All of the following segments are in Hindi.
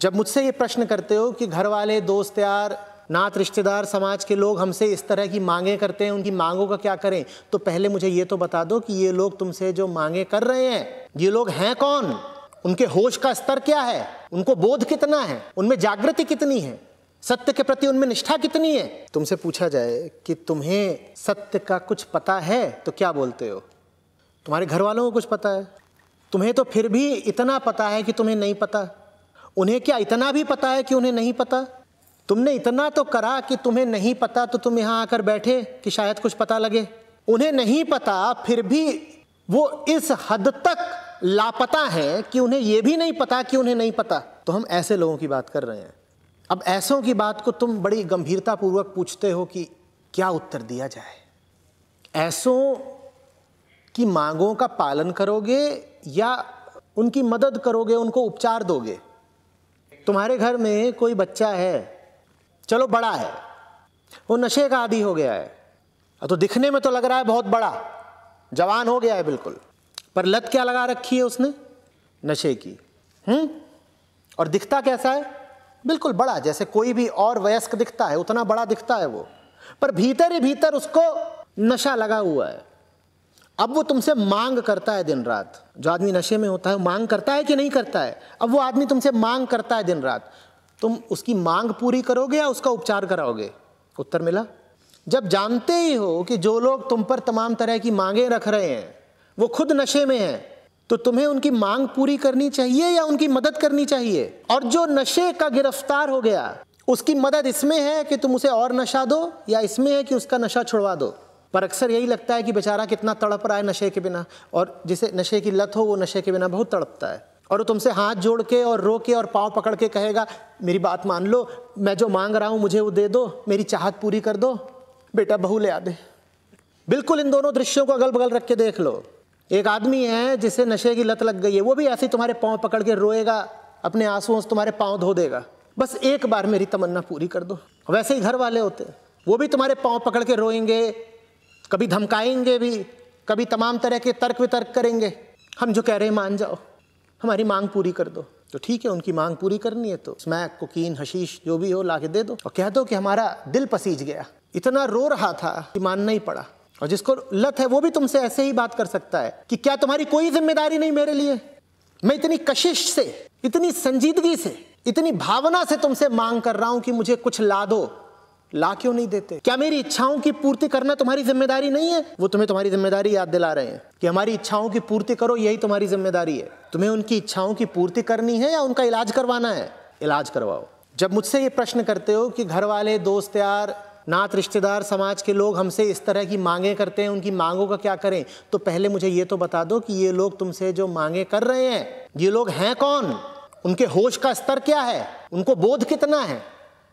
जब मुझसे ये प्रश्न करते हो कि घर वाले दोस्त यार नात रिश्तेदार समाज के लोग हमसे इस तरह की मांगे करते हैं उनकी मांगों का क्या करें तो पहले मुझे ये तो बता दो कि ये लोग तुमसे जो मांगे कर रहे हैं ये लोग हैं कौन उनके होश का स्तर क्या है उनको बोध कितना है उनमें जागृति कितनी है सत्य के प्रति उनमें निष्ठा कितनी है तुमसे पूछा जाए कि तुम्हें सत्य का कुछ पता है तो क्या बोलते हो तुम्हारे घर वालों को कुछ पता है तुम्हें तो फिर भी इतना पता है कि तुम्हें नहीं पता उन्हें क्या इतना भी पता है कि उन्हें नहीं पता तुमने इतना तो करा कि तुम्हें नहीं पता तो तुम यहां आकर बैठे कि शायद कुछ पता लगे उन्हें नहीं पता फिर भी वो इस हद तक लापता है कि उन्हें यह भी नहीं पता कि उन्हें नहीं पता तो हम ऐसे लोगों की बात कर रहे हैं अब ऐसों की बात को तुम बड़ी गंभीरतापूर्वक पूछते हो कि क्या उत्तर दिया जाए ऐसों की मांगों का पालन करोगे या उनकी मदद करोगे उनको उपचार दोगे तुम्हारे घर में कोई बच्चा है चलो बड़ा है वो नशे का आदि हो गया है तो दिखने में तो लग रहा है बहुत बड़ा जवान हो गया है बिल्कुल पर लत क्या लगा रखी है उसने नशे की हम्म और दिखता कैसा है बिल्कुल बड़ा जैसे कोई भी और वयस्क दिखता है उतना बड़ा दिखता है वो पर भीतर ही भीतर उसको नशा लगा हुआ है अब वो तुमसे मांग करता है दिन रात जो आदमी नशे में होता है मांग करता है कि नहीं करता है अब वो आदमी तुमसे मांग करता है दिन रात तुम उसकी मांग पूरी करोगे या उसका उपचार कराओगे उत्तर मिला जब जानते ही हो कि जो लोग तुम पर तमाम तरह की मांगे रख रहे हैं वो खुद नशे में हैं तो तुम्हें उनकी मांग पूरी करनी चाहिए या उनकी मदद करनी चाहिए और जो नशे का गिरफ्तार हो गया उसकी मदद इसमें है कि तुम उसे और नशा दो या इसमें है कि उसका नशा छुड़वा दो पर अक्सर यही लगता है कि बेचारा कितना तड़प रहा है नशे के बिना और जिसे नशे की लत हो वो नशे के बिना बहुत तड़पता है और वो तुमसे हाथ जोड़ के और रो के और पाँव पकड़ के कहेगा मेरी बात मान लो मैं जो मांग रहा हूँ मुझे वो दे दो मेरी चाहत पूरी कर दो बेटा बहू ले आ दे बिल्कुल इन दोनों दृश्यों को अगल बगल रख के देख लो एक आदमी है जिसे नशे की लत लग गई है वो भी ऐसे तुम्हारे पाँव पकड़ के रोएगा अपने आंसुओं से तुम्हारे पाँव धो देगा बस एक बार मेरी तमन्ना पूरी कर दो वैसे ही घर वाले होते वो भी तुम्हारे पाँव पकड़ के रोएंगे कभी धमकाएंगे भी कभी तमाम तरह के तर्क वितर्क करेंगे हम जो कह रहे हैं मान जाओ हमारी मांग पूरी कर दो तो ठीक है उनकी मांग पूरी करनी है तो स्मैक कोकीन हशीश जो भी हो ला दे दो और कह दो कि हमारा दिल पसीज गया इतना रो रहा था कि मानना ही पड़ा और जिसको लत है वो भी तुमसे ऐसे ही बात कर सकता है कि क्या तुम्हारी कोई जिम्मेदारी नहीं मेरे लिए मैं इतनी कशिश से इतनी संजीदगी से इतनी भावना से तुमसे मांग कर रहा हूं कि मुझे कुछ ला दो ला क्यों नहीं देते क्या मेरी इच्छाओं की पूर्ति करना तुम्हारी जिम्मेदारी नहीं है वो तुम्हें तुम्हारी जिम्मेदारी याद दिला रहे हैं कि हमारी इच्छाओं की पूर्ति करो यही तुम्हारी जिम्मेदारी है तुम्हें उनकी इच्छाओं की पूर्ति करनी है या उनका इलाज करवाना है इलाज करवाओ जब मुझसे ये प्रश्न करते हो कि घर वाले दोस्त यार नात रिश्तेदार समाज के लोग हमसे इस तरह की मांगे करते हैं उनकी मांगों का क्या करें तो पहले मुझे ये तो बता दो कि ये लोग तुमसे जो मांगे कर रहे हैं ये लोग हैं कौन उनके होश का स्तर क्या है उनको बोध कितना है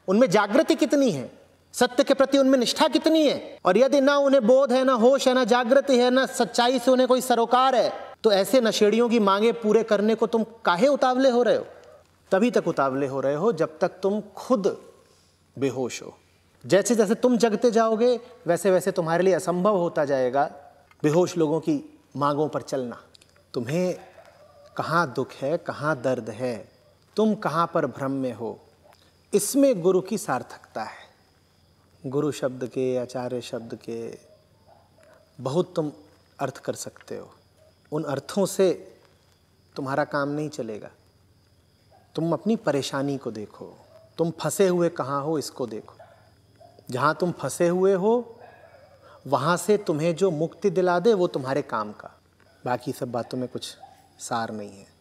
उनमें जागृति कितनी है सत्य के प्रति उनमें निष्ठा कितनी है और यदि ना उन्हें बोध है ना होश है ना जागृति है ना सच्चाई से उन्हें कोई सरोकार है तो ऐसे नशेड़ियों की मांगे पूरे करने को तुम काहे उतावले हो रहे हो तभी तक उतावले हो रहे हो जब तक तुम खुद बेहोश हो जैसे जैसे तुम जगते जाओगे वैसे वैसे तुम्हारे लिए असंभव होता जाएगा बेहोश लोगों की मांगों पर चलना तुम्हें कहाँ दुख है कहाँ दर्द है तुम कहाँ पर भ्रम में हो इसमें गुरु की सार्थकता है गुरु शब्द के आचार्य शब्द के बहुत तुम अर्थ कर सकते हो उन अर्थों से तुम्हारा काम नहीं चलेगा तुम अपनी परेशानी को देखो तुम फंसे हुए कहाँ हो इसको देखो जहाँ तुम फंसे हुए हो वहाँ से तुम्हें जो मुक्ति दिला दे वो तुम्हारे काम का बाकी सब बातों में कुछ सार नहीं है